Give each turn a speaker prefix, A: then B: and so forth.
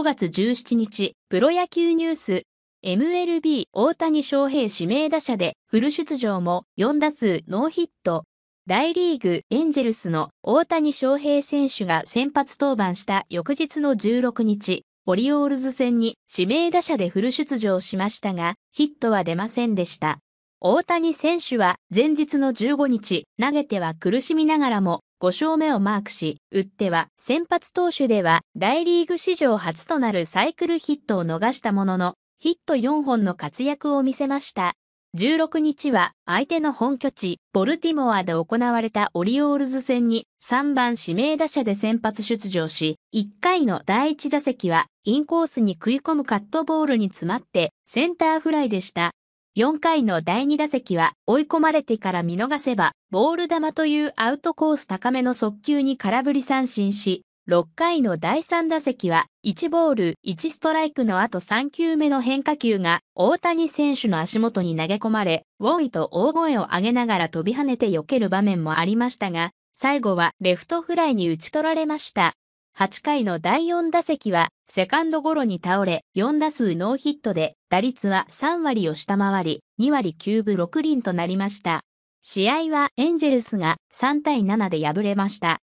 A: 5月17日、プロ野球ニュース、MLB 大谷翔平指名打者でフル出場も4打数ノーヒット。大リーグエンジェルスの大谷翔平選手が先発登板した翌日の16日、オリオールズ戦に指名打者でフル出場しましたが、ヒットは出ませんでした。大谷選手は前日の15日、投げては苦しみながらも5勝目をマークし、打っては先発投手では大リーグ史上初となるサイクルヒットを逃したものの、ヒット4本の活躍を見せました。16日は相手の本拠地、ボルティモアで行われたオリオールズ戦に3番指名打者で先発出場し、1回の第1打席はインコースに食い込むカットボールに詰まってセンターフライでした。4回の第2打席は追い込まれてから見逃せば、ボール球というアウトコース高めの速球に空振り三振し、6回の第3打席は1ボール1ストライクの後3球目の変化球が大谷選手の足元に投げ込まれ、ウォンイと大声を上げながら飛び跳ねて避ける場面もありましたが、最後はレフトフライに打ち取られました。8回の第4打席は、セカンドゴロに倒れ、4打数ノーヒットで、打率は3割を下回り、2割9分6厘となりました。試合はエンジェルスが3対7で敗れました。